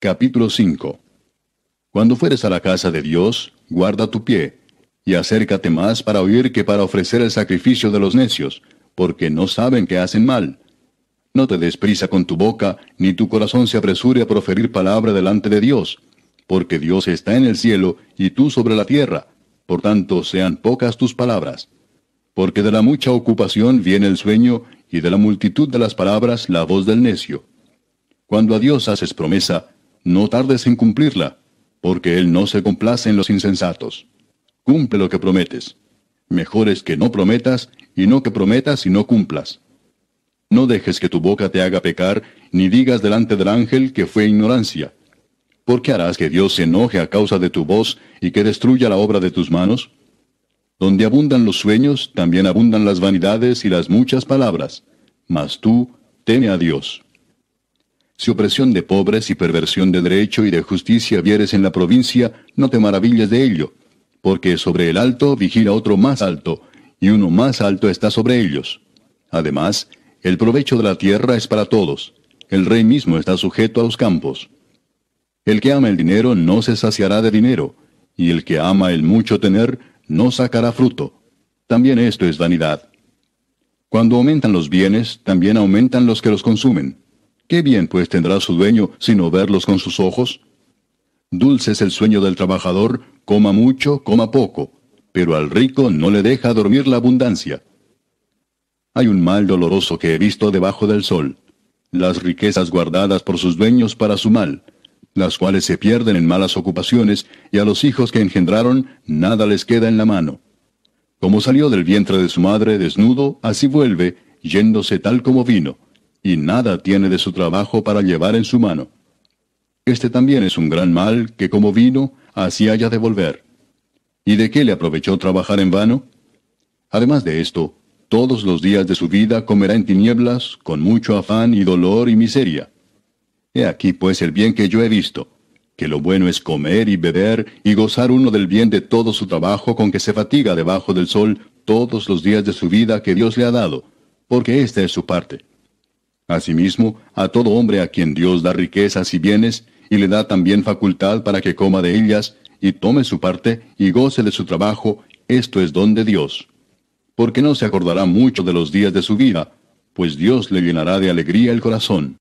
Capítulo 5 Cuando fueres a la casa de Dios, guarda tu pie, y acércate más para oír que para ofrecer el sacrificio de los necios, porque no saben que hacen mal. No te des con tu boca, ni tu corazón se apresure a proferir palabra delante de Dios, porque Dios está en el cielo y tú sobre la tierra, por tanto sean pocas tus palabras. Porque de la mucha ocupación viene el sueño, y de la multitud de las palabras la voz del necio. Cuando a Dios haces promesa, no tardes en cumplirla, porque Él no se complace en los insensatos. Cumple lo que prometes. Mejor es que no prometas y no que prometas y no cumplas. No dejes que tu boca te haga pecar, ni digas delante del ángel que fue ignorancia. porque harás que Dios se enoje a causa de tu voz y que destruya la obra de tus manos? Donde abundan los sueños, también abundan las vanidades y las muchas palabras. Mas tú, teme a Dios. Si opresión de pobres y perversión de derecho y de justicia vieres en la provincia, no te maravilles de ello, porque sobre el alto vigila otro más alto, y uno más alto está sobre ellos. Además, el provecho de la tierra es para todos. El rey mismo está sujeto a los campos. El que ama el dinero no se saciará de dinero, y el que ama el mucho tener no sacará fruto. También esto es vanidad. Cuando aumentan los bienes, también aumentan los que los consumen. ¿Qué bien pues tendrá su dueño sino verlos con sus ojos? Dulce es el sueño del trabajador, coma mucho, coma poco, pero al rico no le deja dormir la abundancia. Hay un mal doloroso que he visto debajo del sol, las riquezas guardadas por sus dueños para su mal, las cuales se pierden en malas ocupaciones, y a los hijos que engendraron nada les queda en la mano. Como salió del vientre de su madre desnudo, así vuelve, yéndose tal como vino y nada tiene de su trabajo para llevar en su mano. Este también es un gran mal que como vino, así haya de volver. ¿Y de qué le aprovechó trabajar en vano? Además de esto, todos los días de su vida comerá en tinieblas, con mucho afán y dolor y miseria. He aquí pues el bien que yo he visto, que lo bueno es comer y beber y gozar uno del bien de todo su trabajo con que se fatiga debajo del sol todos los días de su vida que Dios le ha dado, porque esta es su parte. Asimismo, a todo hombre a quien Dios da riquezas y bienes, y le da también facultad para que coma de ellas, y tome su parte, y goce de su trabajo, esto es don de Dios. Porque no se acordará mucho de los días de su vida, pues Dios le llenará de alegría el corazón.